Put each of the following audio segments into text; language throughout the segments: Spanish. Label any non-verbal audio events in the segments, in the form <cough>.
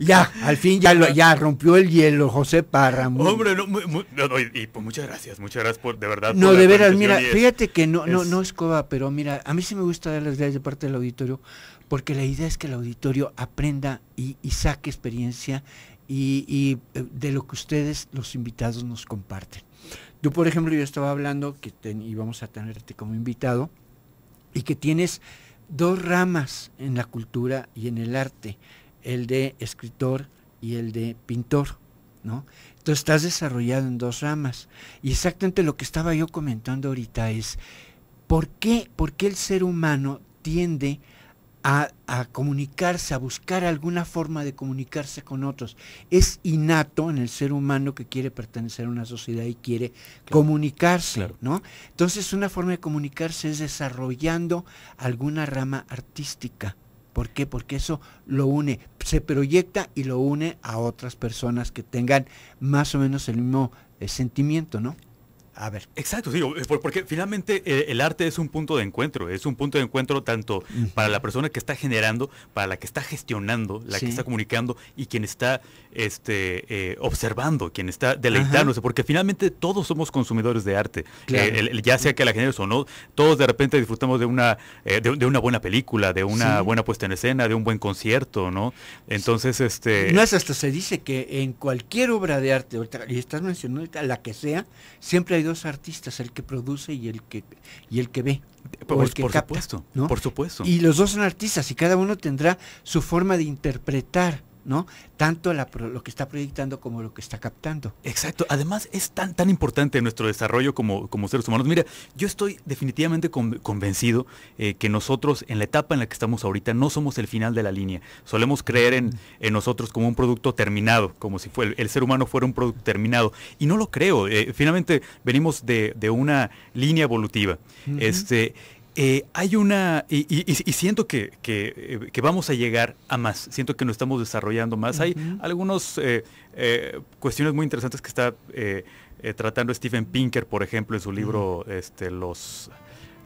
Ya, al fin ya, rompió el hielo José Parra. Hombre, no, y, pues muchas gracias, muchas gracias por, de verdad. No, de veras, mira, fíjate que no, no, no escoba, pero mira, a mí sí me gusta dar las gracias de parte del auditorio, porque la idea es que el auditorio aprenda y, saque experiencia y, eh, de lo que ustedes, los invitados, nos comparten. Yo por ejemplo, yo estaba hablando que vamos íbamos a tenerte como invitado y que tienes dos ramas en la cultura y en el arte el de escritor y el de pintor, ¿no? Entonces estás desarrollado en dos ramas. Y exactamente lo que estaba yo comentando ahorita es, ¿por qué, por el ser humano tiende a, comunicarse, a buscar alguna forma de comunicarse con otros. Es innato en el ser humano que quiere pertenecer a una sociedad y quiere comunicarse, ¿no? Entonces una forma de comunicarse es desarrollando alguna rama artística. ¿Por qué? Porque eso lo une, se proyecta y lo une a otras personas que tengan más o menos el mismo eh, sentimiento, ¿no? a ver. Exacto, digo, eh, porque finalmente eh, el arte es un punto de encuentro, es un punto de encuentro tanto para la persona que está generando, para la que está gestionando, la que está comunicando y quien está este, eh, observando, quien está deleitándose, porque finalmente todos somos consumidores de arte, ya sea que la generes o no, todos de repente disfrutamos de una, de, una buena película, de una buena puesta en escena, de un buen concierto, ¿no? Entonces, este... No es hasta se dice que en cualquier obra de arte, y estás mencionando la que sea, siempre hay dos artistas, el que produce y el que y el que ve. Eh, pues, por, supuesto, por supuesto. Y los dos son artistas y cada uno tendrá su forma de interpretar tanto lo que está proyectando como lo que está captando. Exacto. Además, es tan, tan importante nuestro desarrollo como, como seres humanos. Mira, yo estoy definitivamente convencido eh, que nosotros, en la etapa en la que estamos ahorita, no somos el final de la línea. Solemos creer en, mm. nosotros como un producto terminado, como si fue, el, ser humano fuera un producto terminado. Y no lo creo. Eh, finalmente, venimos de, una línea evolutiva. Eh, hay una, y, siento eh, que, vamos a llegar a más, siento que nos estamos desarrollando más. Hay algunas eh, cuestiones muy interesantes que está tratando Stephen Pinker, por ejemplo, en su libro este, Los...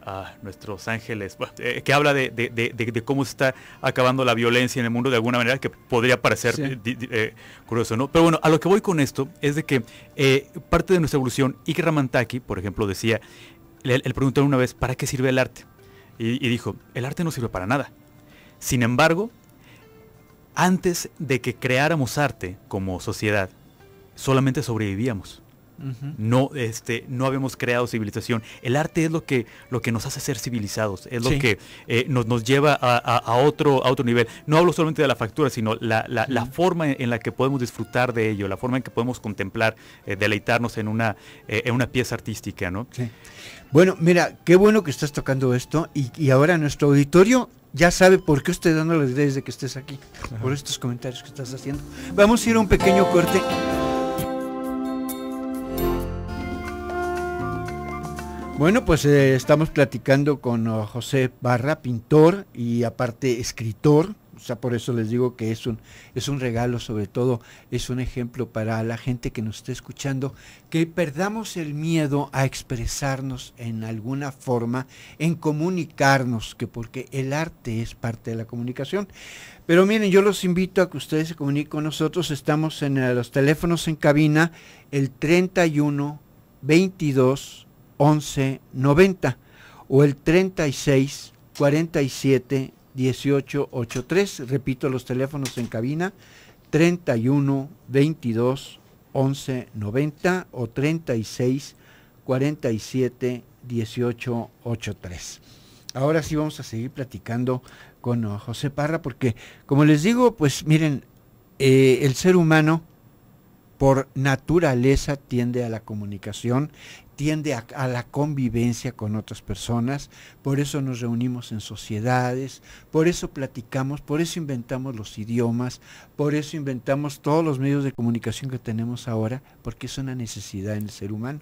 Ah, nuestros ángeles, que habla de, cómo está acabando la violencia en el mundo de alguna manera que podría parecer curioso, ¿no? Pero bueno, a lo que voy con esto es de que parte de nuestra evolución, Ike Ramantaki, por ejemplo, decía, le, preguntó una vez, ¿para qué sirve el arte? y dijo, el arte no sirve para nada. Sin embargo, antes de que creáramos arte como sociedad, solamente sobrevivíamos. No, este, no habíamos creado civilización. El arte es lo que, lo que nos hace ser civilizados, es lo que eh, nos, nos lleva a, otro, otro nivel. No hablo solamente de la factura, sino la, la, forma en la que podemos disfrutar de ello, la forma en que podemos contemplar, eh, deleitarnos en una, eh, una pieza artística. Bueno, mira, qué bueno que estás tocando esto y, ahora nuestro auditorio ya sabe por qué usted dando las ideas de que estés aquí, por estos comentarios que estás haciendo. Vamos a ir a un pequeño corte. Bueno, pues eh, estamos platicando con eh, José Barra, pintor y aparte escritor. O sea, por eso les digo que es un, es un regalo, sobre todo es un ejemplo para la gente que nos está escuchando, que perdamos el miedo a expresarnos en alguna forma, en comunicarnos, que porque el arte es parte de la comunicación. Pero miren, yo los invito a que ustedes se comuniquen con nosotros. Estamos en eh, los teléfonos en cabina, el 31 22 1190 o el 36 47 18 83. Repito los teléfonos en cabina 31 22 11 90 o 36 47 18 83. Ahora sí vamos a seguir platicando con uh, José Parra porque, como les digo, pues miren, eh, el ser humano por naturaleza tiende a la comunicación tiende a, la convivencia con otras personas, por eso nos reunimos en sociedades, por eso platicamos, por eso inventamos los idiomas, por eso inventamos todos los medios de comunicación que tenemos ahora, porque es una necesidad en el ser humano.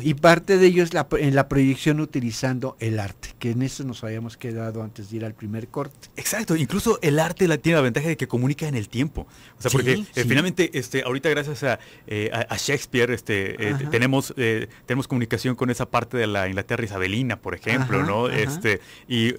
Y parte de ello es la, en la proyección utilizando el arte, que en eso nos habíamos quedado antes de ir al primer corte. Exacto, incluso el arte la, tiene la ventaja de que comunica en el tiempo. O sea, porque eh, finalmente, este, ahorita gracias a, eh, Shakespeare, este, eh, tenemos, tenemos comunicación con esa parte de la Inglaterra isabelina, por ejemplo, ¿no? Este, y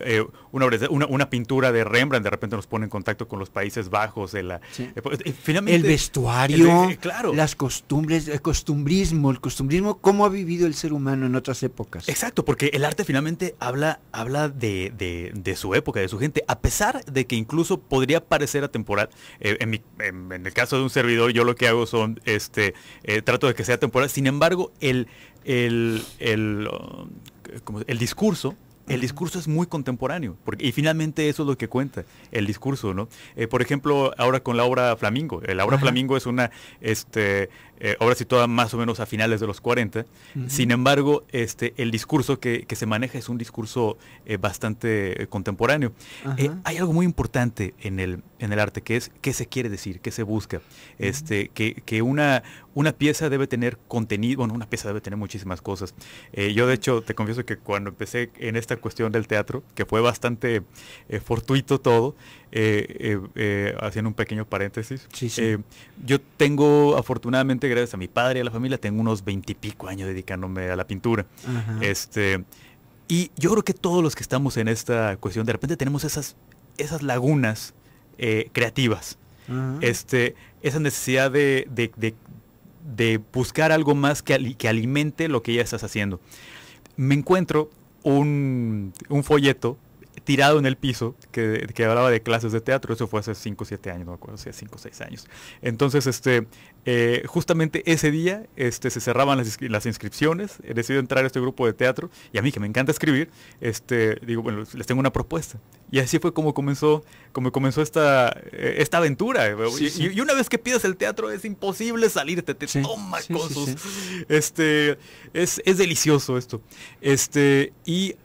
una, una, pintura de Rembrandt de repente nos pone en contacto con los Países Bajos. De la, pues, finalmente, el vestuario, claro. las costumbres, el costumbrismo, el costumbrismo, cómo ha vivido el ser humano en otras épocas. Exacto, porque el arte finalmente habla, habla de, de, su época, de su gente, a pesar de que incluso podría parecer atemporal. Eh, en, el caso de un servidor, yo lo que hago son, este, eh, trato de que sea temporal. Sin embargo, el, el, el, um, como el discurso el discurso es muy contemporáneo, porque, y finalmente eso es lo que cuenta, el discurso, ¿no? Eh, por ejemplo, ahora con la obra Flamingo. La obra Flamingo es una este, eh, obra situada más o menos a finales de los 40. Sin embargo, este, el discurso que, se maneja es un discurso eh, bastante contemporáneo. hay algo muy importante en el, en el arte, que es qué se quiere decir, qué se busca. Este, que, que una, una pieza debe tener contenido, bueno, una pieza debe tener muchísimas cosas. Eh, yo de hecho te confieso que cuando empecé en esta cuestión del teatro, que fue bastante eh, fortuito todo, eh, haciendo un pequeño paréntesis, yo tengo afortunadamente, gracias a mi padre y a la familia, tengo unos veintipico años dedicándome a la pintura. Este, y yo creo que todos los que estamos en esta cuestión, de repente tenemos esas, esas lagunas eh, creativas. este, esa necesidad de, buscar algo más que, que alimente lo que ya estás haciendo. Me encuentro un, un folleto tirado en el piso que, que, hablaba de clases de teatro, eso fue hace 5 o 7 años, no me acuerdo si 5 o 6 años. Entonces, este, eh, justamente ese día este, se cerraban las, inscripciones, he eh, decidido entrar a este grupo de teatro y a mí que me encanta escribir, este, digo, bueno, les tengo una propuesta. Y así fue como comenzó, como comenzó esta, eh, esta aventura. Y, una vez que pides el teatro es imposible salirte, te toma cosas. Este, es, delicioso esto. Este, y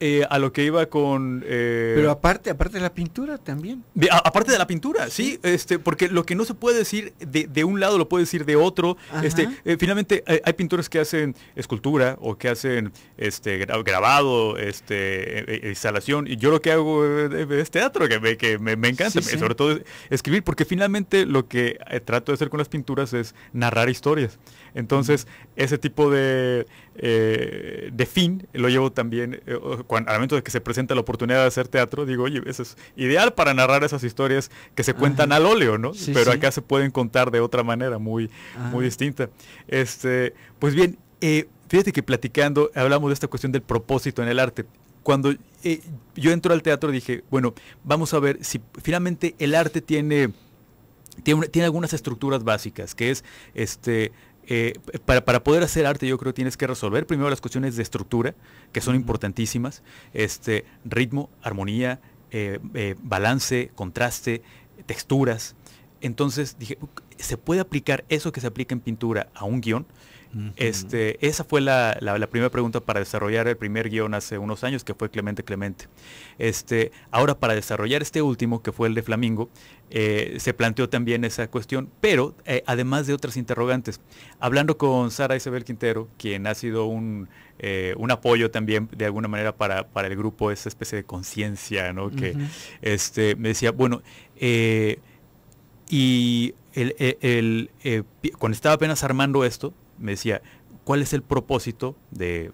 eh, a lo que iba con... Eh, Pero aparte, aparte de la pintura también. aparte de la pintura, sí, este, porque lo que no se puede decir de, un lado lo puede decir de otro. Este, eh, finalmente hay, pintores que hacen escultura o que hacen este, grabado, este, e, e, instalación. Y yo lo que hago es teatro, que me, que me, encanta, sobre todo escribir, porque finalmente lo que trato de hacer con las pinturas es narrar historias. Entonces, ese tipo de eh, de fin, lo llevo también eh, cuando, al momento de que se presenta la oportunidad de hacer teatro, digo, oye, eso es ideal para narrar esas historias que se cuentan al óleo, ¿no? Pero acá se pueden contar de otra manera muy, ah. muy distinta. Este, pues bien, eh, fíjate que platicando hablamos de esta cuestión del propósito en el arte. Cuando yo entro al teatro dije, bueno, vamos a ver si finalmente el arte Tiene, tiene, algunas estructuras básicas, que es este, eh, para, poder hacer arte yo creo tienes que resolver primero las cuestiones de estructura, que son importantísimas, este, ritmo, armonía, eh, eh, balance, contraste, texturas. Entonces dije, ¿se puede aplicar eso que se aplica en pintura a un guión? este, esa fue la, primera pregunta para desarrollar el primer guión hace unos años, que fue Clemente Clemente. Este, ahora, para desarrollar este último, que fue el de Flamingo, eh, se planteó también esa cuestión, pero eh, además de otras interrogantes. Hablando con Sara Isabel Quintero, quien ha sido un, eh, apoyo también de alguna manera para, el grupo, esa especie de conciencia, ¿no? Que este, me decía, bueno, y cuando estaba apenas armando esto, me decía, ¿cuál es el propósito de,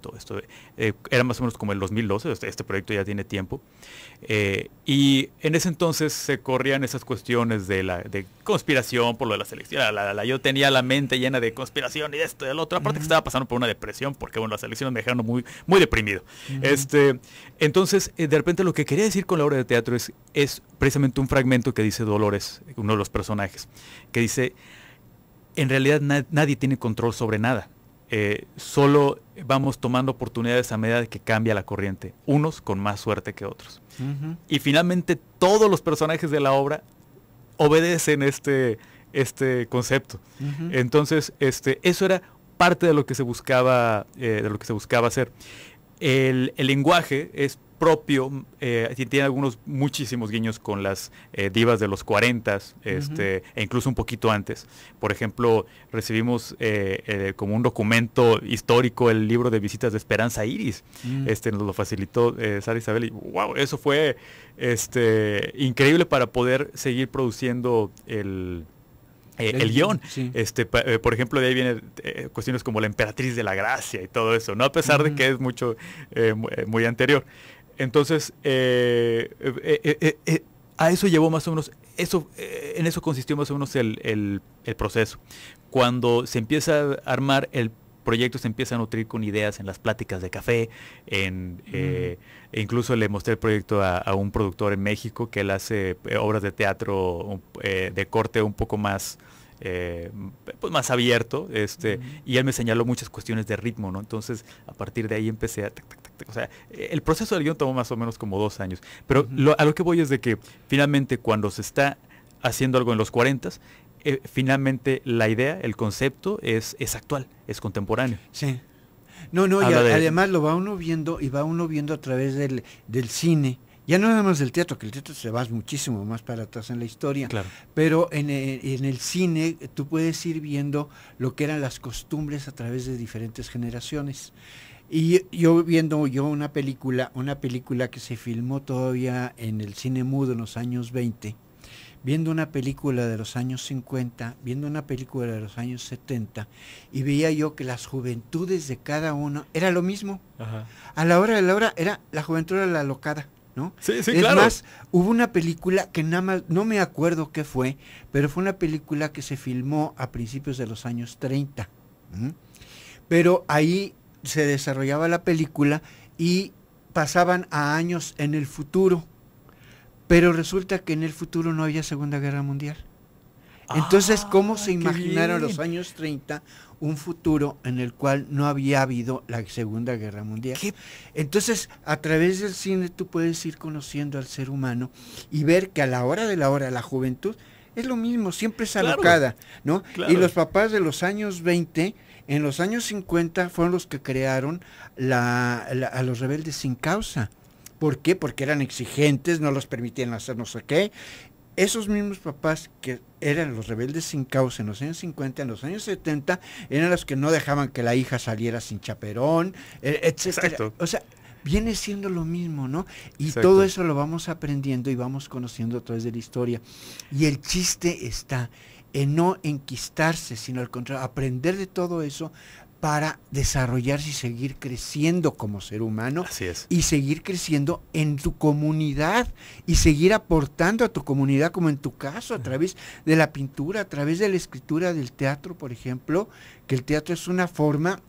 todo esto? Eh, era más o menos como el 2012, este, este, proyecto ya tiene tiempo. Eh, y en ese entonces se corrían esas cuestiones de, la, conspiración por lo de la selección. yo tenía la mente llena de conspiración y esto y el otro. Aparte que estaba pasando por una depresión, porque bueno, las elecciones me dejaron muy, muy deprimido. este, entonces, eh, de repente lo que quería decir con la obra de teatro es, es precisamente un fragmento que dice Dolores, uno de los personajes, que dice, en realidad nadie tiene control sobre nada. Eh, solo vamos tomando oportunidades a medida de que cambia la corriente, unos con más suerte que otros. Y finalmente todos los personajes de la obra obedecen este, este concepto. Entonces, este, eso era parte de lo que se buscaba, eh, de lo que se buscaba hacer. El, lenguaje es propio, eh, tiene algunos muchísimos guiños con las eh, divas de los 40 este, e incluso un poquito antes. Por ejemplo, recibimos eh, como un documento histórico el libro de visitas de Esperanza Iris. Mm. Este, nos lo facilitó Sara Isabel y wow, eso fue este, increíble para poder seguir produciendo el, eh, el guión. Este, eh, por ejemplo, de ahí vienen eh, cuestiones como la emperatriz de la gracia y todo eso, ¿no? A pesar de que es mucho, muy anterior. Entonces, a eso llevó más o menos, eso, en eso consistió más o menos el, proceso. Cuando se empieza a armar el proyecto se empieza a nutrir con ideas en las pláticas de café, en, e incluso le mostré el proyecto a, un productor en México que él hace obras de teatro de corte un poco más eh, pues más abierto, este, y él me señaló muchas cuestiones de ritmo, ¿no? Entonces, a partir de ahí empecé a... o sea, el proceso del guión tomó más o menos como dos años, pero a lo que voy es de que finalmente cuando se está haciendo algo en los 40, eh, finalmente la idea, el concepto es, es actual, es contemporáneo. Sí. No, no, y además lo va uno viendo y va uno viendo a través del, del cine ya no nada más del teatro, que el teatro se va muchísimo más para atrás en la historia, pero e, en el, cine eh, tú puedes ir viendo lo que eran las costumbres a través de diferentes generaciones. Y yo viendo yo una película, una película que se filmó todavía en el cine mudo en los años 20, viendo una película de los años 50, viendo una película de los años 70, y veía yo que las juventudes de cada uno era lo mismo. A la hora de la hora era la juventud era la locada hubo una película que nada más, no me acuerdo qué fue, pero fue una película que se filmó a principios de los años 30. Pero ahí se desarrollaba la película y pasaban a años en el futuro. Pero resulta que en el futuro no había Segunda Guerra Mundial. Entonces, ah, ¿cómo se imaginaron los años 30 un futuro en el cual no había habido la Segunda Guerra Mundial? Entonces, a través del cine tú puedes ir conociendo al ser humano y ver que a la hora de la hora la juventud es lo mismo, siempre es alocada, ¿no? Y los papás de los años 20 en los años 50 fueron los que crearon a los rebeldes sin causa. ¿Por qué? Porque eran exigentes, no los permitían hacer no sé qué, esos mismos papás que eran los rebeldes sin causa en los años 50, en los años 70, eran los que no dejaban que la hija saliera sin chaperón, e, etc. O sea, viene siendo lo mismo, ¿no? Y todo eso lo vamos aprendiendo y vamos conociendo a través de la historia. Y el chiste está en no enquistarse, sino al contrario, aprender de todo eso para desarrollarse y seguir creciendo como ser humano y seguir creciendo en tu comunidad y seguir aportando a tu comunidad como en tu caso a través de la pintura, a través de la escritura del teatro, por ejemplo, que el teatro es una forma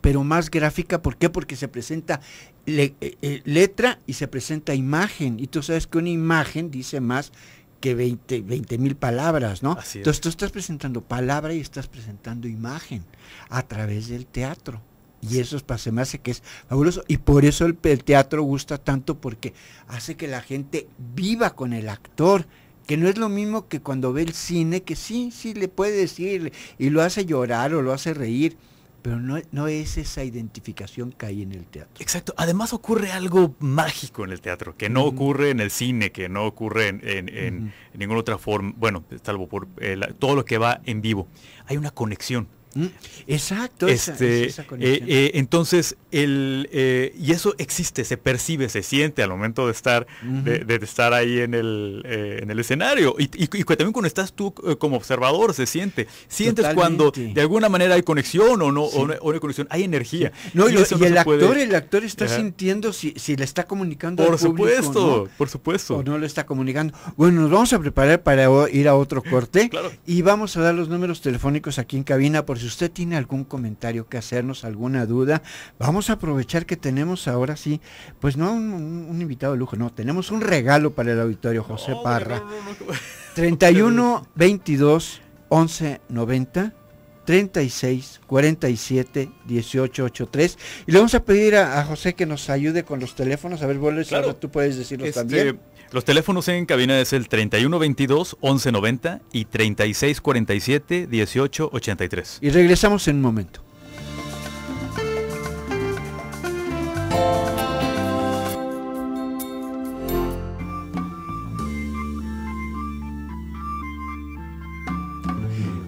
pero más gráfica, ¿por qué? Porque se presenta eh, eh, letra y se presenta imagen y tú sabes que una imagen dice más que 20 mil palabras, ¿no? Entonces tú estás presentando palabra y estás presentando imagen a través del teatro. Y eso se me hace que es fabuloso. Y por eso el, el teatro gusta tanto porque hace que la gente viva con el actor que no es lo mismo que cuando ve el cine, que sí, sí le puede decir y lo hace llorar o lo hace reír, pero no, es esa identificación que hay en el teatro. Exacto. Además ocurre algo mágico en el teatro, que no ocurre en el cine, que no ocurre en, ninguna otra forma, bueno, salvo por eh, todo lo que va en vivo. Hay una conexión Mm. Exacto. Este, eh, eh, entonces, el, eh, y eso existe, se percibe, se siente al momento de estar, de, estar ahí en el, en el escenario. Y, también cuando estás tú como observador, se siente. Sientes cuando de alguna manera hay conexión o no, o no, hay conexión, hay energía. No, y, el actor, el actor está sintiendo si, si le está comunicando. Por al supuesto, por supuesto. O no le está comunicando. Bueno, nos vamos a preparar para ir a otro <laughs> corte. Y vamos a dar los números telefónicos aquí en cabina por si si usted tiene algún comentario que hacernos, alguna duda, vamos a aprovechar que tenemos ahora sí, pues no un, invitado de lujo, no, tenemos un regalo para el auditorio José Parra. <laughs> treinta 31 22 11 90 36 47 18 83. Y le vamos a pedir a, José que nos ayude con los teléfonos. A ver, vuelves, tú puedes decirnos este, también. Los teléfonos en cabina es el 3122-1190 y 3647-1883. Y regresamos en un momento.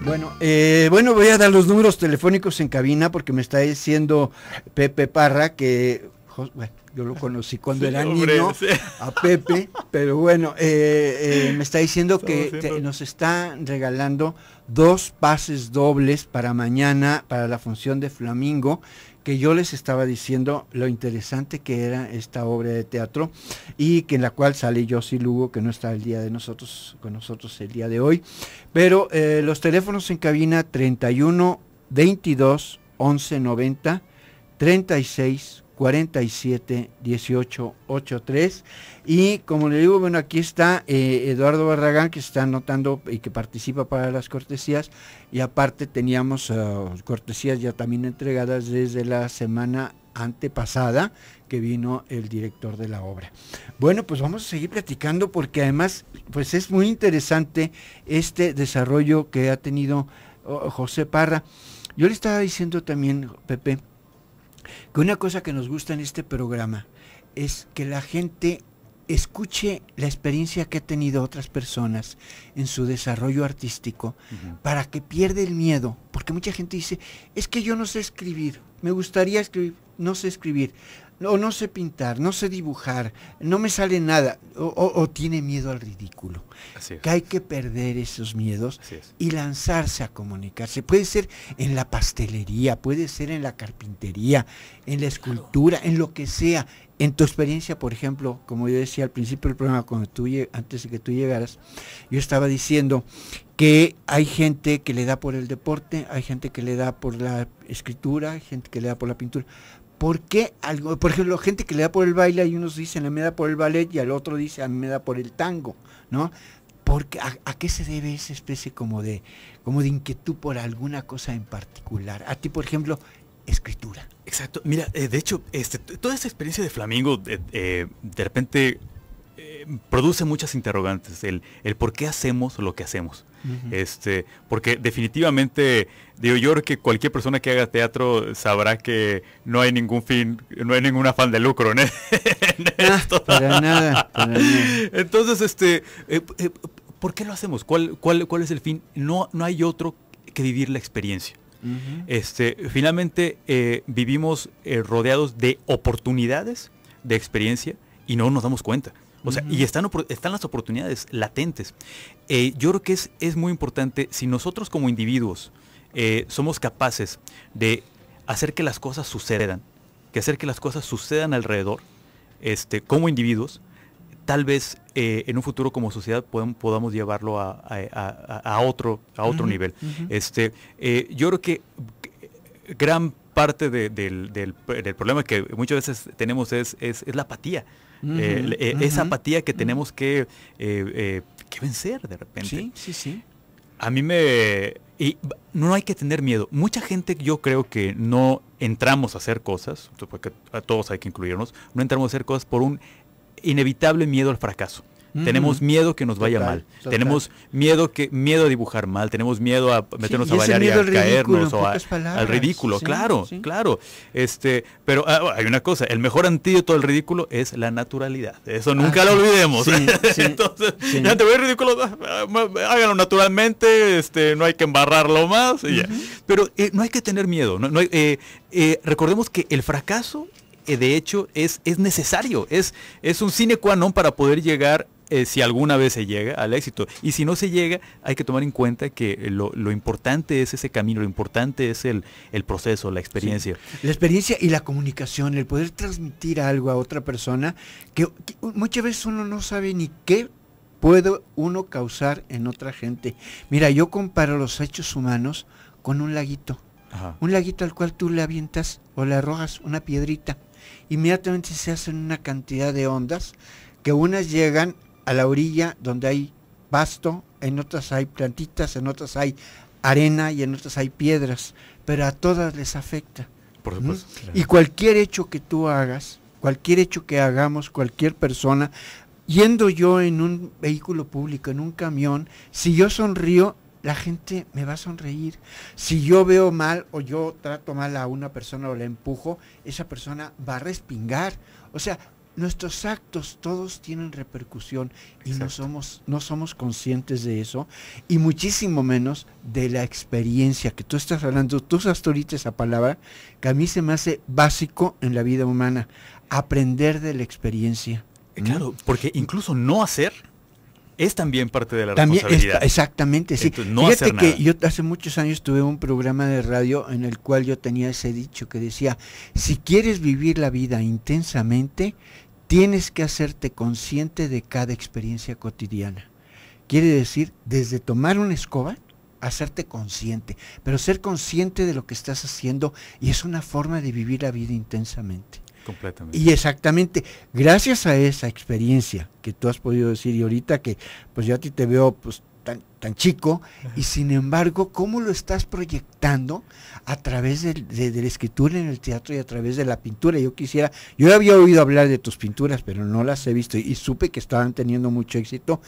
Bueno, eh, bueno, voy a dar los números telefónicos en cabina porque me está diciendo Pepe Parra que bueno, yo lo <laughs> conocí cuando era niño, a Pepe, pero bueno, eh, eh, me está diciendo que nos está regalando dos pases dobles para mañana, para la función de Flamingo, que yo les estaba diciendo lo interesante que era esta obra de teatro y que en la cual sale Yossi Lugo, que no está el día de nosotros, con nosotros el día de hoy, pero eh, los teléfonos en cabina 31 22 11 90 36 47 18 Y como le digo, bueno, aquí está eh, Eduardo Barragán que está anotando y que participa para las cortesías. Y aparte teníamos eh, cortesías ya también entregadas desde la semana antepasada que vino el director de la obra. Bueno, pues vamos a seguir platicando porque además pues es muy interesante este desarrollo que ha tenido oh, José Parra. Yo le estaba diciendo también, Pepe, que una cosa que nos gusta en este programa es que la gente escuche la experiencia que ha tenido otras personas en su desarrollo artístico para que pierda el miedo, porque mucha gente dice, es que yo no sé escribir, me gustaría escribir, no sé escribir o no sé pintar, no sé dibujar, no me sale nada, o, tiene miedo al ridículo. Que hay que perder esos miedos y lanzarse a comunicarse. Puede ser en la pastelería, puede ser en la carpintería, en la escultura, en lo que sea. En tu experiencia, por ejemplo, como yo decía al principio del programa, antes de que tú llegaras, yo estaba diciendo que hay gente que le da por el deporte, hay gente que le da por la escritura, hay gente que le da por la pintura, ¿Por qué algo? Por ejemplo, gente que le da por el baile, y unos dicen, a me da por el ballet y al otro dice, a mí me da por el tango, ¿no? Porque, a, qué se debe esa especie como de, como de inquietud por alguna cosa en particular? A ti, por ejemplo, escritura. Exacto. Mira, eh, de hecho, este, toda esa experiencia de Flamingo, de eh, repente eh, produce muchas interrogantes, el por qué hacemos lo que hacemos este, porque definitivamente, digo yo que cualquier persona que haga teatro sabrá que no hay ningún fin, no hay ningún afán de lucro en, <laughs> ah, Entonces, este, eh, eh, ¿por qué lo hacemos? ¿Cuál, es el fin? No, hay otro que vivir la experiencia. este, finalmente eh, vivimos rodeados de oportunidades, de experiencia, y no nos damos cuenta. O sea, y están, están las oportunidades latentes. Eh, yo creo que es, es muy importante, si nosotros como individuos eh, somos capaces de hacer que las cosas sucedan, que hacer que las cosas sucedan alrededor, este, como individuos, tal vez eh, en un futuro como sociedad podamos llevarlo a, otro, a otro nivel. Este, yo creo que gran parte del, problema que muchas veces tenemos es la apatía. Eh, eh, esa apatía que tenemos eh, que, vencer de repente. Sí, sí, sí. A mí me... Y no hay que tener miedo. Mucha gente yo creo que no entramos a hacer cosas, porque a todos hay que incluirnos, no entramos a hacer cosas por un inevitable miedo al fracaso. Tenemos miedo que nos vaya mal. Tenemos miedo que miedo a dibujar mal. Tenemos miedo a meternos a bailar a caernos o al ridículo. claro, claro. Este, pero ah, hay una cosa. El mejor antídoto al ridículo es la naturalidad. Eso nunca lo ah, olvidemos. <laughs> Entonces, ya te ridículo. Ah, háganlo naturalmente. Este, no hay que embarrarlo más. Pero eh, no hay que tener miedo. Eh, eh, recordemos que el fracaso de hecho es, es necesario, es, es un sine qua non para poder llegar eh, si alguna vez se llega al éxito. Y si no se llega, hay que tomar en cuenta que eh, lo, lo importante es ese camino, lo importante es el, proceso, la experiencia. La experiencia y la comunicación, el poder transmitir algo a otra persona que, muchas veces uno no sabe ni qué puede uno causar en otra gente. Mira, yo comparo los hechos humanos con un laguito. Un laguito al cual tú le avientas o le arrojas una piedrita. Inmediatamente se hacen una cantidad de ondas que unas llegan a la orilla donde hay pasto, en otras hay plantitas, en otras hay arena y en otras hay piedras, pero a todas les afecta. Y cualquier hecho que tú hagas, cualquier hecho que hagamos, cualquier persona, yendo yo en un vehículo público, en un camión, si yo sonrío, la gente me va a sonreír. Si yo veo mal o yo trato mal a una persona o la empujo, esa persona va a respingar. O sea, nuestros actos todos tienen repercusión y no somos, no somos conscientes de eso y muchísimo menos de la experiencia que tú estás hablando. Tú usaste ahorita esa palabra que a mí se me hace básico en la vida humana, aprender de la experiencia. Claro, porque incluso no hacer es también parte de la responsabilidad. exactamente, sí. no Fíjate que yo hace muchos años tuve un programa de radio en el cual yo tenía ese dicho que decía, si quieres vivir la vida intensamente, tienes que hacerte consciente de cada experiencia cotidiana. Quiere decir, desde tomar una escoba, hacerte consciente, pero ser consciente de lo que estás haciendo y es una forma de vivir la vida intensamente. Completamente. Y exactamente, gracias a esa experiencia que tú has podido decir y ahorita que pues ya a ti te veo pues tan, chico, y sin embargo, ¿cómo lo estás proyectando a través de, de, la escritura en el teatro y a través de la pintura? Yo quisiera, yo había oído hablar de tus pinturas, pero no las he visto y, supe que estaban teniendo mucho éxito.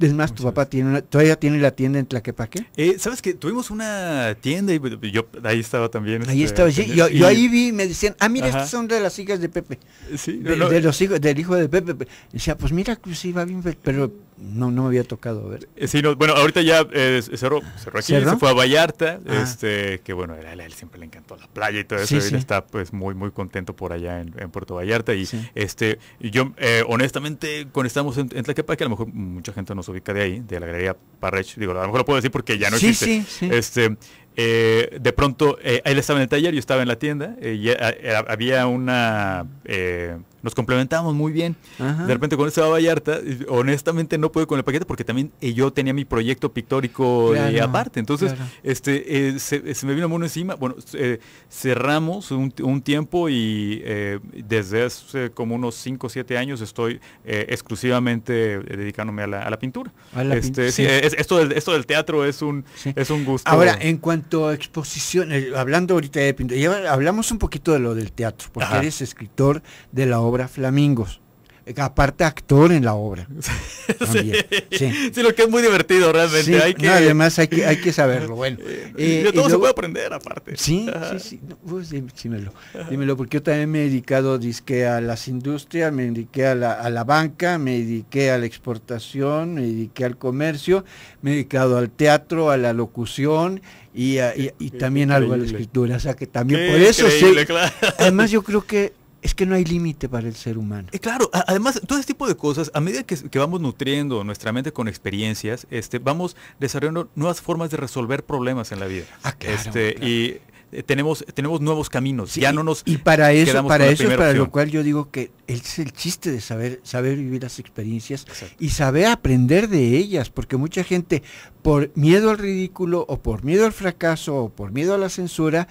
Es más, tu papá tiene todavía tiene la tienda en Tlaquepaque. Eh, Sabes que tuvimos una tienda y yo ahí estaba también. Ahí este, estaba, Yo, ahí vi, me decían, ah, mira, estas son de las hijas de Pepe. de, los hijos, del hijo de Pepe. Decía, pues mira, sí, va bien, pero no, no me había tocado ver. Eh, sí, bueno, ahorita ya eh, cerró, aquí, se fue a Vallarta, ah. este, que bueno, a él, siempre le encantó la playa y todo eso, está pues muy, muy contento por allá en, Puerto Vallarta. Y este, yo eh, honestamente, cuando estamos en, en, que a lo mejor mucha gente nos ubica de ahí, de la galería Parrech, digo, a lo mejor lo puedo decir porque ya no existe. Este, eh, de pronto, él eh, estaba en el taller, yo estaba en la tienda, eh, había una... nos complementábamos muy bien. De repente cuando estaba Vallarta, honestamente no pude con el paquete porque también yo tenía mi proyecto pictórico aparte. Entonces, este se, me vino uno encima. Bueno, cerramos un, tiempo y desde hace como unos 5 o 7 años estoy exclusivamente dedicándome a la, a la pintura. Este, esto, del, esto del teatro es un, es un gusto. Ahora, en cuanto exposición, hablando ahorita de pintura, hablamos un poquito de lo del teatro, porque eres escritor de la obra Flamingos aparte actor en la obra. <laughs> Sí. Sí. lo que es muy divertido realmente. además hay que, hay que saberlo. Bueno, <laughs> eh, eh, yo todo se puede aprender aparte. Sí, sí, pues, sí. dímelo, dímelo, porque yo también me he dedicado, disque a las industrias, me dediqué a la, a la banca, me dediqué a la exportación, me dediqué al comercio, me he dedicado al teatro, a la locución y, y, también algo a la escritura. O sea que también por eso sí. Además yo creo que es que no hay límite para el ser humano. Eh, claro, además, todo este tipo de cosas, a medida que, vamos nutriendo nuestra mente con experiencias, este, vamos desarrollando nuevas formas de resolver problemas en la vida. Ah, este, Y eh, tenemos, tenemos nuevos caminos. ya no nos. Y para eso, para eso, para lo cual yo digo que es el chiste de saber, saber vivir las experiencias y saber aprender de ellas, porque mucha gente, por miedo al ridículo, o por miedo al fracaso, o por miedo a la censura,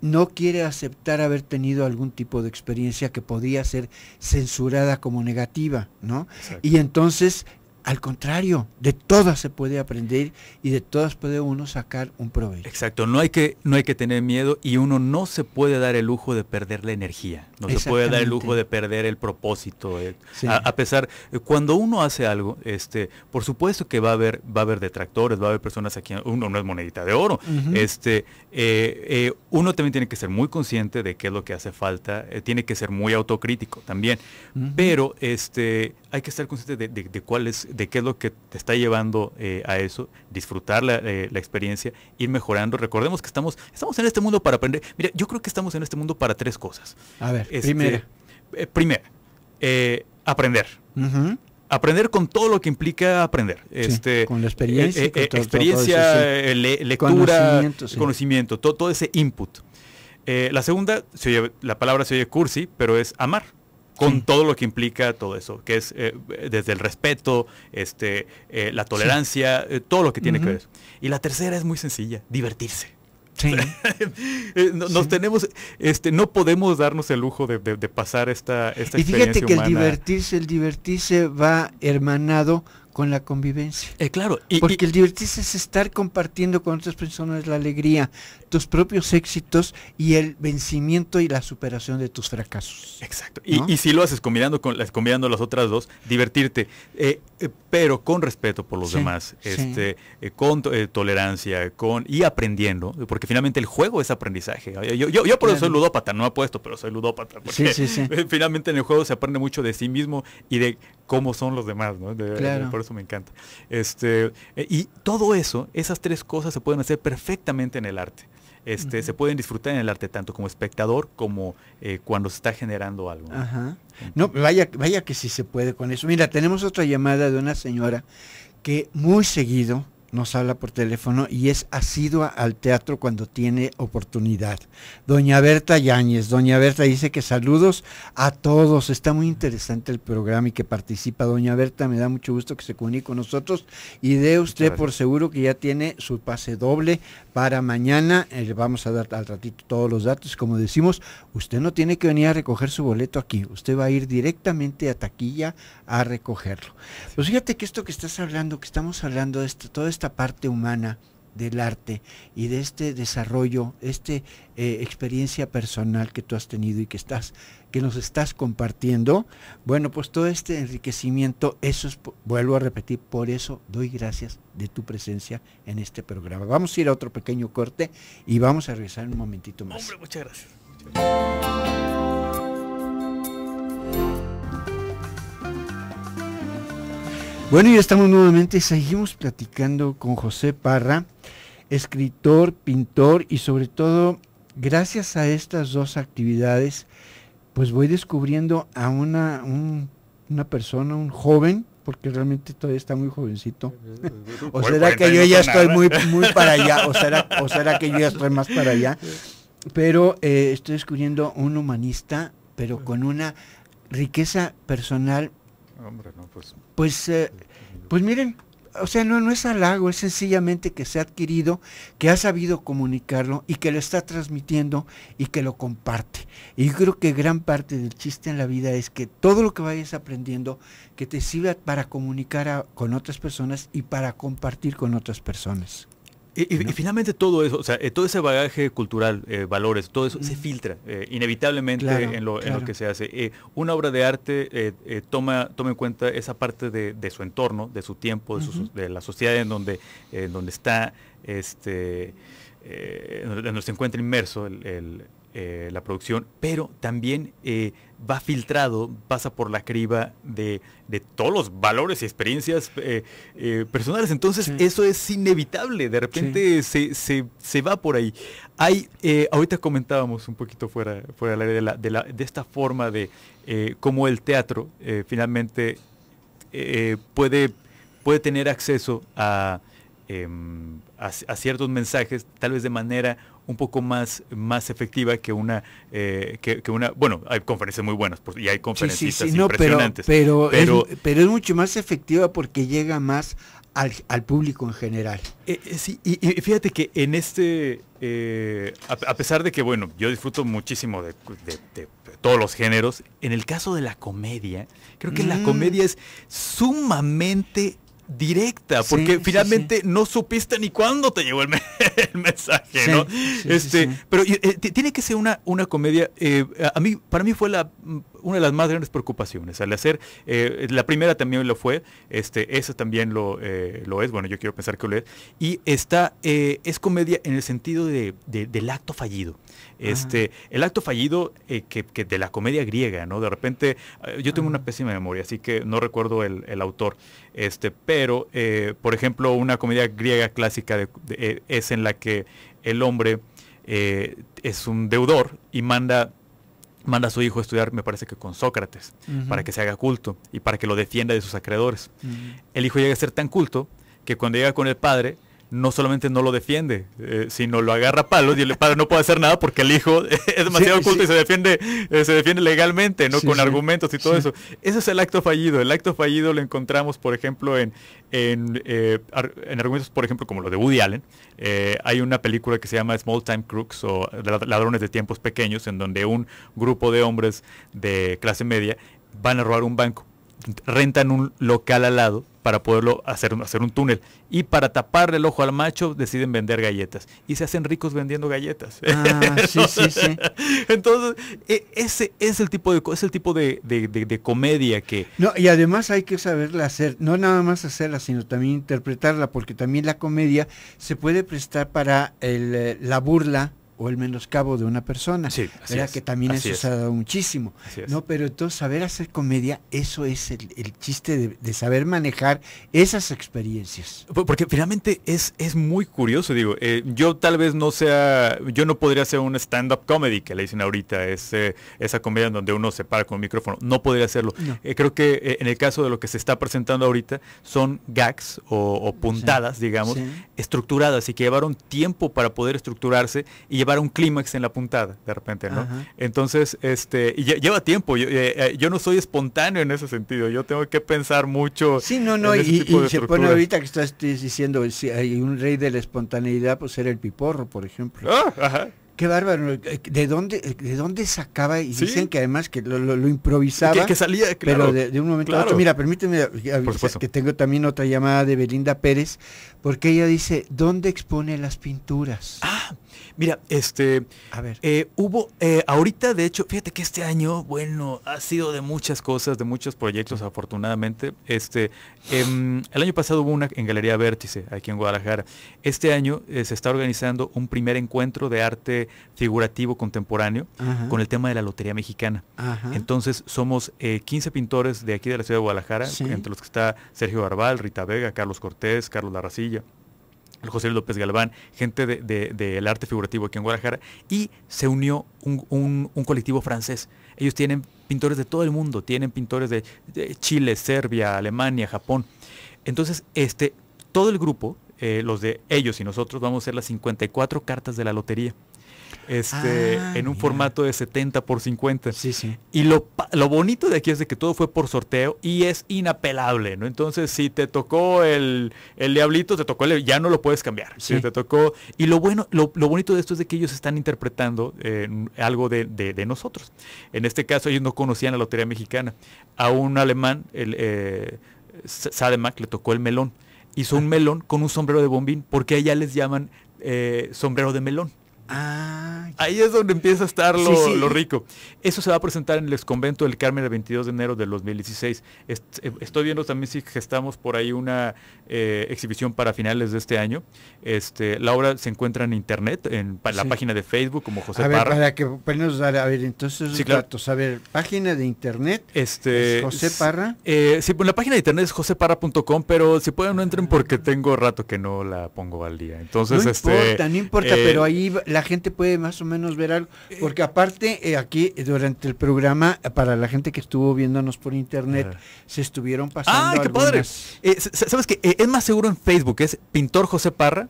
no quiere aceptar haber tenido algún tipo de experiencia que podía ser censurada como negativa, ¿no? Y entonces al contrario, de todas se puede aprender y de todas puede uno sacar un provecho. Exacto, no hay que, no hay que tener miedo y uno no se puede dar el lujo de perder la energía, no se puede dar el lujo de perder el propósito. Eh. A, pesar, eh, cuando uno hace algo, este, por supuesto que va a haber, va a haber detractores, va a haber personas a quien uno no es monedita de oro. este, eh, uno también tiene que ser muy consciente de qué es lo que hace falta, tiene que ser muy autocrítico también. Pero este, hay que estar consciente de, cuál es, de qué es lo que te está llevando eh, a eso, disfrutar eh, la, experiencia, ir mejorando. Recordemos que estamos, estamos en este mundo para aprender. Mira, yo creo que estamos en este mundo para tres cosas. A ver, este, primera. Eh, primera, aprender. Aprender con todo lo que implica aprender. este, con la experiencia. experiencia, lectura, conocimiento, todo, ese input. la segunda, la palabra se oye cursi, pero es amar con todo lo que implica todo eso, que es eh, desde el respeto, este, eh, la tolerancia, eh, todo lo que tiene que ver. Y la tercera es muy sencilla, divertirse. <laughs> nos tenemos, este, no podemos darnos el lujo de, pasar esta, esta experiencia. Y fíjate que el divertirse, el divertirse va hermanado con la convivencia. claro. Y, Porque el divertirse es estar compartiendo con otras personas la alegría, tus propios éxitos y el vencimiento y la superación de tus fracasos. Exacto. Y, si lo haces combinando, con, combinando las otras dos, divertirte, eh, eh, pero con respeto por los demás, este, eh, con tolerancia con, y aprendiendo, porque finalmente el juego es aprendizaje. Yo, yo, por eso soy ludópata, no apuesto, pero soy ludópata. Porque <laughs> Finalmente en el juego se aprende mucho de sí mismo y de cómo son los demás, ¿no? por eso me encanta. Este, y todo eso, esas tres cosas se pueden hacer perfectamente en el arte. Este, se pueden disfrutar en el arte tanto como espectador como eh, cuando se está generando algo. ¿no? No, vaya, vaya que sí se puede con eso. Mira, tenemos otra llamada de una señora que muy seguido nos habla por teléfono y es asidua al teatro cuando tiene oportunidad. Doña Berta Yáñez, doña Berta dice que saludos a todos, está muy interesante el programa y que participa. Doña Berta, me da mucho gusto que se comunique con nosotros y dé usted por seguro que ya tiene su pase doble para mañana. Eh, le vamos a dar al ratito todos los datos. Como decimos, usted no tiene que venir a recoger su boleto aquí, usted va a ir directamente a taquilla a recogerlo. Pues fíjate que esto que estás hablando, que estamos hablando de esto, todo esto, parte humana del arte y de este desarrollo, esta eh, experiencia personal que tú has tenido y que estás, que nos estás compartiendo, bueno, pues todo este enriquecimiento, eso es, vuelvo a repetir, por eso doy gracias de tu presencia en este programa. Vamos a ir a otro pequeño corte y vamos a regresar en un momentito más. Hombre, Muchas gracias. Bueno, ya estamos nuevamente, y seguimos platicando con José Parra, escritor, pintor y sobre todo, gracias a estas dos actividades, pues voy descubriendo a una, una persona, un joven, porque realmente todavía está muy jovencito. <laughs> o será que yo ya estoy muy, <laughs> muy para allá, o será, que yo ya estoy más para allá. Pero eh, estoy descubriendo un humanista, pero con una riqueza personal pues. Pues, eh, eh, pues miren, o sea, no, no es halago, es sencillamente que se ha adquirido, que ha sabido comunicarlo y que lo está transmitiendo y que lo comparte. Y yo creo que gran parte del chiste en la vida es que todo lo que vayas aprendiendo, que te sirva para comunicar con otras personas y para compartir con otras personas. Y, finalmente todo eso, o sea, eh, todo ese bagaje cultural, eh, valores, todo eso se mm. filtra eh, inevitablemente en, lo, que se hace. una obra de arte toma, toma en cuenta esa parte de, su entorno, de su tiempo, de, la sociedad en donde, en donde está, este, en donde se encuentra inmerso el eh, la producción, pero también eh, va filtrado, pasa por la criba de, todos los valores y experiencias eh, personales. Entonces eso es inevitable, de repente se, va por ahí. Hay, ahorita comentábamos un poquito fuera, fuera del área de, esta forma de cómo el teatro finalmente puede, puede tener acceso em, a, a ciertos mensajes, tal vez de manera un poco más, más efectiva que una, eh, que, una, bueno, hay conferencias muy buenas y hay conferencistas impresionantes. Pero, pero, pero, es, mucho más efectiva porque llega más al, público en general. Eh, eh, sí, y, fíjate que en este, a, pesar de que, bueno, yo disfruto muchísimo de, de, todos los géneros, en el caso de la comedia, creo que la mm. comedia es sumamente directa, porque finalmente no supiste ni cuándo te llegó el, mensaje, pero tiene que ser una, una comedia. Eh, a mí, para mí fue la mm, una de las más grandes preocupaciones al hacer eh, la primera también lo fue, este, esa también lo, eh, lo es. Bueno, yo quiero pensar que lo es y está es comedia en el sentido de del acto fallido. Este, El acto fallido eh, que, de la comedia griega, ¿no? De repente, eh, yo tengo una pésima memoria, así que no recuerdo el, autor. Este, pero, eh, por ejemplo, una comedia griega clásica es en la que el hombre es un deudor y manda manda a su hijo a estudiar, me parece que con Sócrates, para que se haga culto y para que lo defienda de sus acreedores. El hijo llega a ser tan culto que cuando llega con el padre, no solamente no lo defiende, eh, sino lo agarra a palos y el padre no puede hacer nada porque el hijo <laughs> es demasiado oculto y se defiende, eh, se defiende legalmente, ¿no? Con argumentos y todo eso. Ese es el acto fallido. El acto fallido lo encontramos, por ejemplo, en, en, eh, en argumentos, por ejemplo, como lo de Woody Allen. hay una película que se llama Small Time Crooks o Ladrones de Tiempos Pequeños, en donde un grupo de hombres de clase media van a robar un banco rentan un local al lado para poderlo hacer, hacer un túnel. Y para taparle el ojo al macho deciden vender galletas. Y se hacen ricos vendiendo galletas. Ah, <laughs> entonces, e, ese es el tipo de, es el tipo de, comedia que... No, y además hay que saberla hacer, no nada más hacerla, sino también interpretarla, porque también la comedia se puede prestar para el, eh, la burla, o el cabo de una persona. Sí, que también eso es. se ha dado muchísimo. ¿no? Pero entonces saber hacer comedia, eso es el, chiste de, saber manejar esas experiencias. Porque finalmente es, es muy curioso, digo, eh, yo tal vez no sea, yo no podría hacer un stand-up comedy que le dicen ahorita, es, esa comedia en donde uno se para con un micrófono, no podría hacerlo. Eh, creo que eh, en el caso de lo que se está presentando ahorita son gags o, puntadas, digamos, estructuradas y que llevaron tiempo para poder estructurarse y llevar un clímax en la puntada de repente, ¿no? Entonces, este, y lleva tiempo, eh, eh, yo, no soy espontáneo en ese sentido, yo tengo que pensar mucho. Sí, no, no, y, se pone ahorita que estás diciendo, si hay un rey de la espontaneidad, pues era el piporro, por ejemplo. Ah, Qué bárbaro. Eh, ¿De dónde, de dónde sacaba? Y dicen que además que lo, improvisaba. Que, salía, Pero de, un momento a otro. Mira, permíteme que tengo también otra llamada de Belinda Pérez, porque ella dice, ¿dónde expone las pinturas? Ah, Mira, este. A ver. Eh, hubo. Eh, ahorita, de hecho, fíjate que este año, bueno, ha sido de muchas cosas, de muchos proyectos, afortunadamente. Este. Em, el año pasado hubo una en Galería Vértice, aquí en Guadalajara. Este año eh, se está organizando un primer encuentro de arte figurativo contemporáneo con el tema de la Lotería Mexicana. Entonces, somos 15 pintores de aquí de la ciudad de Guadalajara, entre los que está Sergio Barbal, Rita Vega, Carlos Cortés, Carlos Larracilla. José López Galván, gente del de, arte figurativo aquí en Guadalajara, y se unió un, colectivo francés. Ellos tienen pintores de todo el mundo, tienen pintores de, Chile, Serbia, Alemania, Japón. Entonces, este, todo el grupo, eh, los de ellos y nosotros, vamos a hacer las 54 cartas de la lotería este, ah, en un formato de 70 por 50. Y lo, lo bonito de aquí es de que todo fue por sorteo y es inapelable, ¿no? Entonces, si te tocó el, el diablito, te tocó ya no lo puedes cambiar. Si te tocó. Y lo bueno, lo, bonito de esto es de que ellos están interpretando eh, algo de, nosotros. En este caso, ellos no conocían la Lotería Mexicana. A un alemán, el eh, le tocó el melón. Hizo un ah. melón con un sombrero de bombín, porque allá les llaman eh, sombrero de melón. Ah, ahí es donde empieza a estar lo, rico. Eso se va a presentar en el exconvento del Carmen el 22 de enero de 2016. Eh, estoy viendo también si gestamos por ahí una eh, exhibición para finales de este año. Este, la obra se encuentra en internet, en la página de Facebook como José Parra. Para que dar, a ver, entonces los A página de internet. Este, José Parra. Eh, sí, pues, la página de internet es joseparra.com, pero si pueden no entren ah. porque tengo rato que no la pongo al día. Entonces, no este, importa, no importa, eh, pero ahí la gente puede más o menos ver algo. Eh, Porque aparte, eh, aquí eh, durante el programa, para la gente que estuvo viéndonos por internet, se estuvieron ah, pasando. ¡Ay, qué padre! ¿Sabes que es más seguro en Facebook, es Pintor José Parra.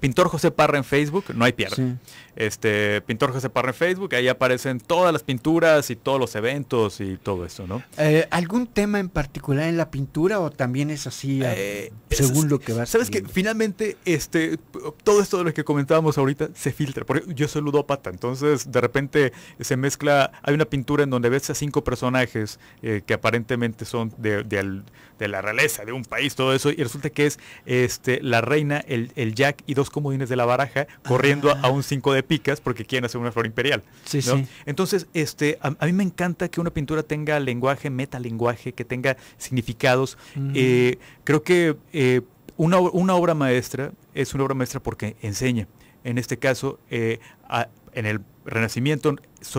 Pintor José Parra en Facebook, no hay pierde este, Pintor José Parra en Facebook, ahí aparecen todas las pinturas y todos los eventos y todo eso, ¿no? Eh, ¿Algún tema en particular en la pintura o también es así eh, según lo que va. Sabes que finalmente este, todo esto de lo que comentábamos ahorita se filtra, porque yo soy ludópata, entonces de repente se mezcla, hay una pintura en donde ves a cinco personajes eh, que aparentemente son de, la realeza, de un país, todo eso, y resulta que es este, la reina, el, jack y dos comodines de la baraja corriendo a, ah. a un cinco de picas porque quieren hacer una flor imperial. Entonces, este, a, mí me encanta que una pintura tenga lenguaje, metalenguaje, que tenga significados. Mm. Eh, creo que eh, una, obra maestra es una obra maestra porque enseña. En este caso, eh, en el Renacimiento,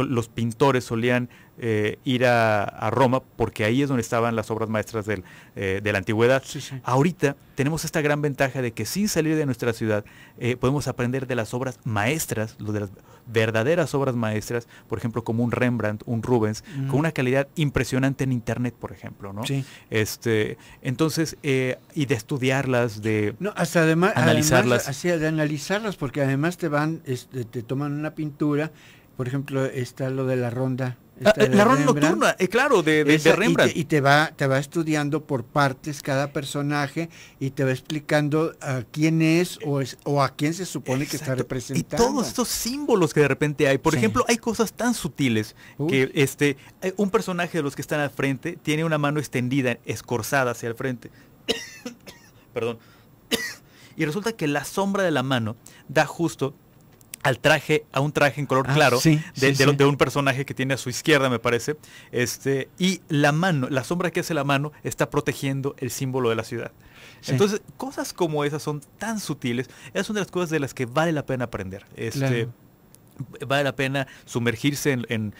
los pintores solían eh, ir a, Roma, porque ahí es donde estaban las obras maestras eh, de la antigüedad. Ahorita tenemos esta gran ventaja de que sin salir de nuestra ciudad eh, podemos aprender de las obras maestras, de las verdaderas obras maestras, por ejemplo, como un Rembrandt, un Rubens, mm. con una calidad impresionante en internet, por ejemplo, ¿no? Este, entonces, y de estudiarlas, de no, hasta además, analizarlas. de analizarlas, porque además te van, este, te toman una pintura, por ejemplo, está lo de la ronda Ah, eh, la ronda nocturna, eh, claro, de, de, Rembrandt. Y, te, va, te va estudiando por partes cada personaje y te va explicando a ah, quién es o, o a quién se supone que está representando. Y todos estos símbolos que de repente hay. Por ejemplo, hay cosas tan sutiles que este, eh, un personaje de los que están al frente tiene una mano extendida, escorzada hacia el frente. <coughs> Perdón. <coughs> y resulta que la sombra de la mano da justo al traje, a un traje en color ah, claro de, un personaje que tiene a su izquierda, me parece. Este, y la mano, la sombra que hace la mano está protegiendo el símbolo de la ciudad. Entonces, cosas como esas son tan sutiles. Es una de las cosas de las que vale la pena aprender. Este, vale la pena sumergirse en,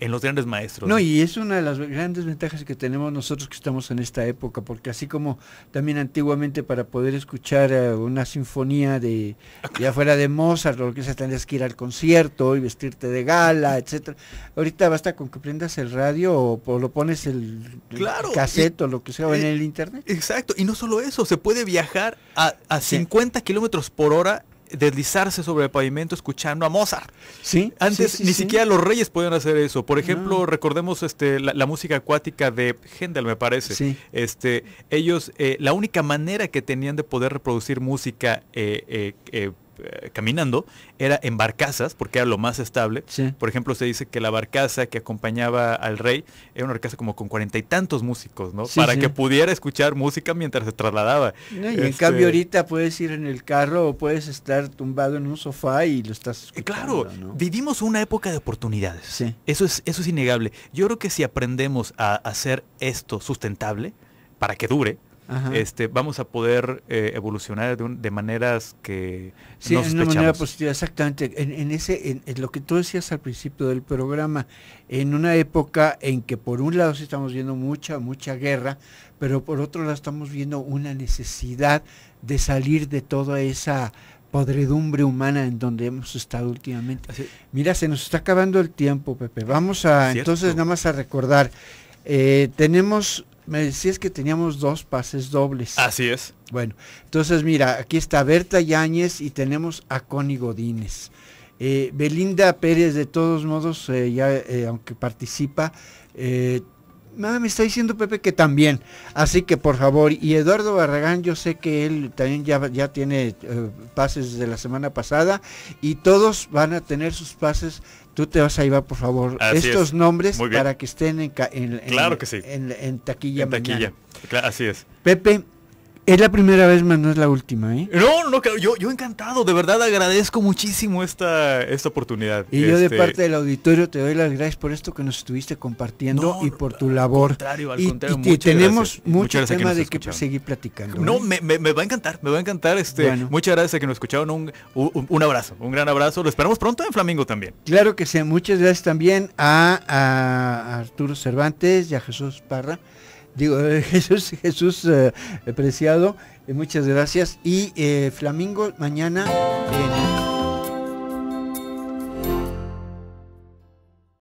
los grandes maestros. No, y es una de las grandes ventajas que tenemos nosotros que estamos en esta época, porque así como también antiguamente para poder escuchar eh, una sinfonía de ya fuera de Mozart lo que sea, tendrías que ir al concierto y vestirte de gala, etcétera. Ahorita basta con que prendas el radio o, lo pones el, claro, o lo que sea en eh, el internet. Exacto, y no solo eso, se puede viajar a, a 50 kilómetros por hora deslizarse sobre el pavimento escuchando a Mozart. Sí. Antes ni siquiera los reyes podían hacer eso. Por ejemplo, recordemos este, la, música acuática de Händel, me parece. Este, ellos, eh, la única manera que tenían de poder reproducir música eh, eh, eh, caminando era en barcazas, porque era lo más estable. Por ejemplo, se dice que la barcaza que acompañaba al rey era una barcaza como con cuarenta y tantos músicos, ¿no? Para que pudiera escuchar música mientras se trasladaba. y en este, cambio ahorita puedes ir en el carro o puedes estar tumbado en un sofá y lo estás eh, escuchando. Claro, vivimos una época de oportunidades. Eso, es, eso es innegable. Yo creo que si aprendemos a hacer esto sustentable, para que dure, este, vamos a poder eh, evolucionar de, maneras que... Sí, de una manera positiva, exactamente. En, ese, en, lo que tú decías al principio del programa, en una época en que por un lado sí estamos viendo mucha, mucha guerra, pero por otro lado estamos viendo una necesidad de salir de toda esa podredumbre humana en donde hemos estado últimamente. Mira, se nos está acabando el tiempo, Pepe. Vamos a, entonces, nada más a recordar. Eh, tenemos me decías que teníamos dos pases dobles. Así es. Bueno, entonces mira, aquí está Berta Yáñez y tenemos a Connie Godínez. Eh, Belinda Pérez, de todos modos, eh, ya eh, aunque participa, me está diciendo Pepe que también. Así que por favor, y Eduardo Barragán, yo sé que él también ya, ya tiene pases de la semana pasada y todos van a tener sus pases tú te vas a llevar, por favor, estos nombres para que estén en, en, taquilla. Así es. Pepe, es la primera vez más, no es la última, ¿eh? No, no, yo, yo encantado, de verdad agradezco muchísimo esta, esta oportunidad. Y yo de este, parte del auditorio te doy las gracias por esto que nos estuviste compartiendo y por tu labor. Al contrario, al y, contrario, y tenemos mucho tema de que pues, seguir platicando. No, ¿eh? me, va a encantar, me va a encantar. Este, Muchas gracias a que nos escucharon, un, abrazo, un gran abrazo. Lo esperamos pronto en Flamingo también. Claro que sí, muchas gracias también a, a Arturo Cervantes y a Jesús Parra digo, eh, <laughs> Jesús, Jesús eh, eh, Preciado, muchas gracias. Y Flamingo mañana. Viene.